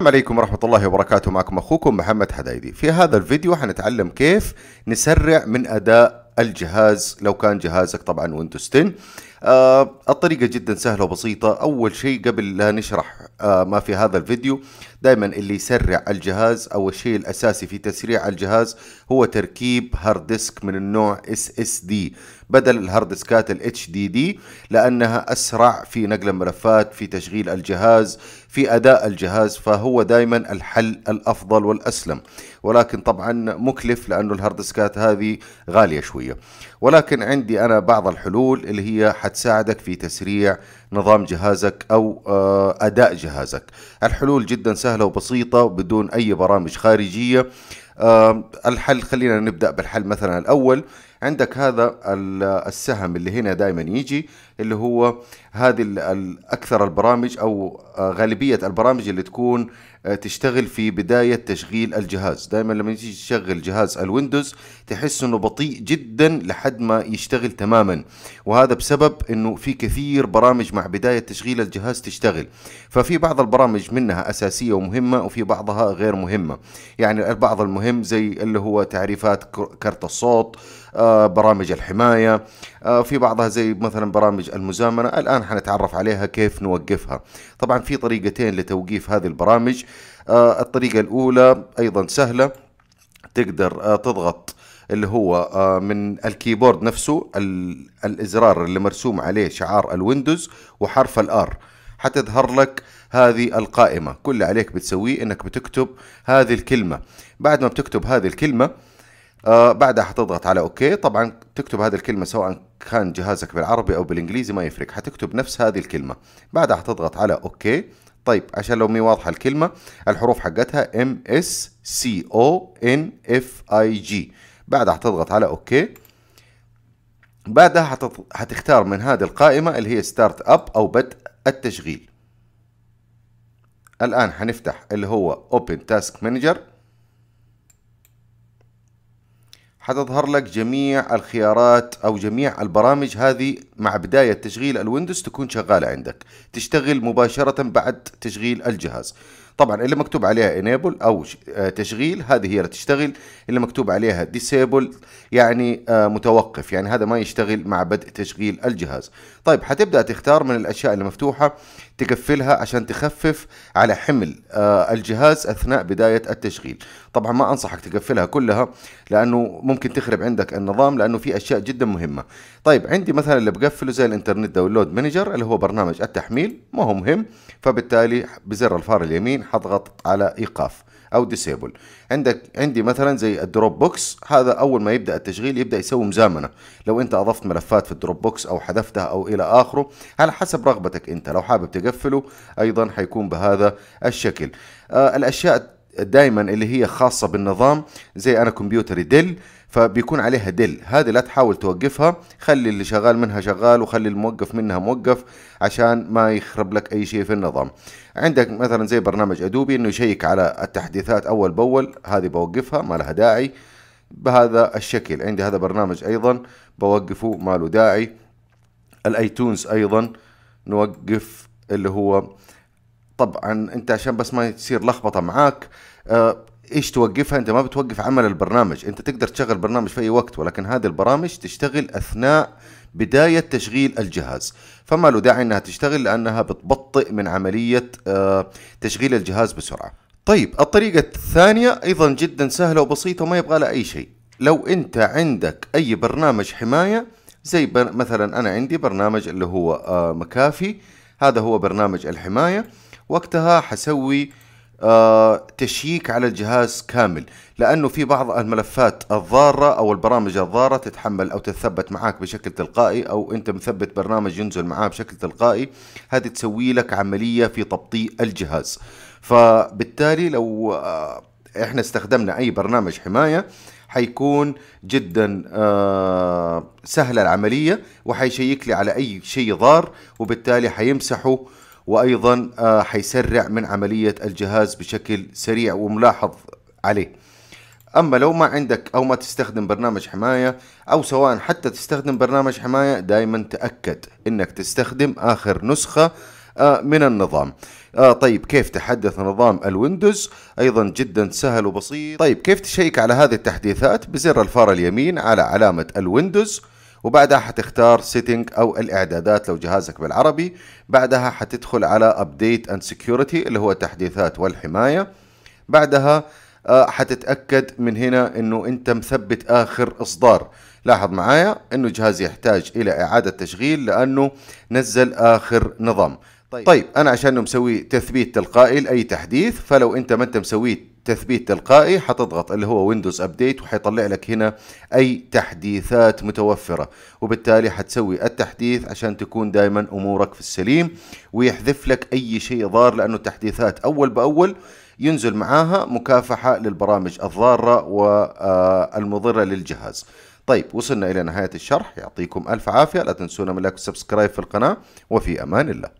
السلام عليكم ورحمة الله وبركاته معكم أخوكم محمد حدايدي في هذا الفيديو حنتعلم كيف نسرع من أداء الجهاز لو كان جهازك طبعا ويندوز 10 آه الطريقة جدا سهلة وبسيطة أول شيء قبل لا نشرح آه ما في هذا الفيديو دائما اللي يسرع الجهاز أو الشيء الأساسي في تسريع الجهاز هو تركيب هارد ديسك من النوع SSD بدل الهارد ديسكات ال HDD لأنها أسرع في نقل الملفات في تشغيل الجهاز في أداء الجهاز فهو دائما الحل الأفضل والأسلم ولكن طبعا مكلف لأنه الهارد ديسكات هذه غالية شوية ولكن عندي أنا بعض الحلول اللي هي حتساعدك في تسريع نظام جهازك أو آه، أداء جهازك الحلول جدا سهلة وبسيطة بدون أي برامج خارجية الحل خلينا نبدأ بالحل مثلا الأول عندك هذا السهم اللي هنا دائما يجي اللي هو هذه اكثر البرامج او آه، غالبيه البرامج اللي تكون آه، تشتغل في بدايه تشغيل الجهاز دائما لما تيجي تشغل جهاز الويندوز تحس انه بطيء جدا لحد ما يشتغل تماما وهذا بسبب انه في كثير برامج مع بدايه تشغيل الجهاز تشتغل ففي بعض البرامج منها اساسيه ومهمه وفي بعضها غير مهمه يعني البعض المهم زي اللي هو تعريفات كرت الصوت آه، برامج الحمايه في بعضها زي مثلا برامج المزامنة الآن حنتعرف عليها كيف نوقفها طبعا في طريقتين لتوقيف هذه البرامج آه، الطريقة الأولى أيضا سهلة تقدر آه، تضغط اللي هو آه، من الكيبورد نفسه الازرار اللي مرسوم عليه شعار الويندوز وحرف الار حتظهر لك هذه القائمة كل اللي عليك بتسويه انك بتكتب هذه الكلمة بعد ما بتكتب هذه الكلمة آه بعدها حتضغط على اوكي طبعا تكتب هذه الكلمة سواء كان جهازك بالعربي او بالانجليزي ما يفرق حتكتب نفس هذه الكلمه بعدها حتضغط على اوكي طيب عشان لو مي واضحه الكلمه الحروف حقتها ام اس سي او ان اف اي جي بعدها حتضغط على اوكي بعدها حتختار من هذه القائمه اللي هي ستارت اب او بدء التشغيل الان حنفتح اللي هو اوبن تاسك مانجر حتظهر لك جميع الخيارات او جميع البرامج هذه مع بداية تشغيل الويندوز تكون شغالة عندك تشتغل مباشرة بعد تشغيل الجهاز طبعا اللي مكتوب عليها انيبل او آه، تشغيل هذه هي اللي تشتغل اللي مكتوب عليها ديسيبل يعني آه، متوقف يعني هذا ما يشتغل مع بدء تشغيل الجهاز طيب حتبدا تختار من الاشياء اللي مفتوحه تقفلها عشان تخفف على حمل آه، الجهاز اثناء بدايه التشغيل طبعا ما انصحك تقفلها كلها لانه ممكن تخرب عندك النظام لانه في اشياء جدا مهمه طيب عندي مثلا اللي بقفله زي الانترنت داونلود مانجر اللي هو برنامج التحميل ما هو مهم فبالتالي بزر الفار اليمين حضغط على ايقاف او ديسيبل عندك عندي مثلا زي الدروب بوكس هذا اول ما يبدا التشغيل يبدا يسوي مزامنه لو انت اضفت ملفات في الدروب بوكس او حذفتها او الى اخره على حسب رغبتك انت لو حابب تقفله ايضا حيكون بهذا الشكل آه الاشياء دائما اللي هي خاصه بالنظام زي انا كمبيوتري ديل فبيكون عليها ديل هذه لا تحاول توقفها خلي اللي شغال منها شغال وخلي الموقف منها موقف عشان ما يخرب لك اي شيء في النظام عندك مثلا زي برنامج ادوبي انه يشيك على التحديثات اول باول هذه بوقفها ما لها داعي بهذا الشكل عندي هذا برنامج ايضا بوقفه ما له داعي الايتونز ايضا نوقف اللي هو طبعا انت عشان بس ما تصير لخبطه معاك اه ايش توقفها انت ما بتوقف عمل البرنامج انت تقدر تشغل برنامج في اي وقت ولكن هذه البرامج تشتغل اثناء بداية تشغيل الجهاز فما له داعي انها تشتغل لانها بتبطئ من عملية اه تشغيل الجهاز بسرعة طيب الطريقة الثانية ايضا جدا سهلة وبسيطة وما يبغى لها اي شيء لو انت عندك اي برنامج حماية زي مثلا انا عندي برنامج اللي هو آه، مكافي هذا هو برنامج الحماية وقتها حسوي آه تشييك على الجهاز كامل لانه في بعض الملفات الضاره او البرامج الضاره تتحمل او تتثبت معك بشكل تلقائي او انت مثبت برنامج ينزل معاه بشكل تلقائي هذه تسوي لك عمليه في تبطيء الجهاز فبالتالي لو آه احنا استخدمنا اي برنامج حمايه حيكون جدا آه سهله العمليه وحيشيك لي على اي شيء ضار وبالتالي حيمسحه وايضا آه، حيسرع من عمليه الجهاز بشكل سريع وملاحظ عليه اما لو ما عندك او ما تستخدم برنامج حمايه او سواء حتى تستخدم برنامج حمايه دائما تاكد انك تستخدم اخر نسخه آه، من النظام آه طيب كيف تحدث نظام الويندوز ايضا جدا سهل وبسيط طيب كيف تشيك على هذه التحديثات بزر الفار اليمين على علامه الويندوز وبعدها حتختار سيتنج او الاعدادات لو جهازك بالعربي بعدها حتدخل على ابديت اند سكيورتي اللي هو التحديثات والحمايه بعدها آه، حتتاكد من هنا انه انت مثبت اخر اصدار لاحظ معايا انه جهازي يحتاج الى اعاده تشغيل لانه نزل اخر نظام طيب, طيب انا عشان مسوي تثبيت تلقائي لاي تحديث فلو انت ما انت مسويه تثبيت تلقائي حتضغط اللي هو ويندوز ابديت وحيطلع لك هنا اي تحديثات متوفره وبالتالي حتسوي التحديث عشان تكون دائما امورك في السليم ويحذف لك اي شيء ضار لانه التحديثات اول باول ينزل معاها مكافحه للبرامج الضاره والمضره للجهاز طيب وصلنا الى نهايه الشرح يعطيكم الف عافيه لا تنسونا من لايك وسبسكرايب في القناه وفي امان الله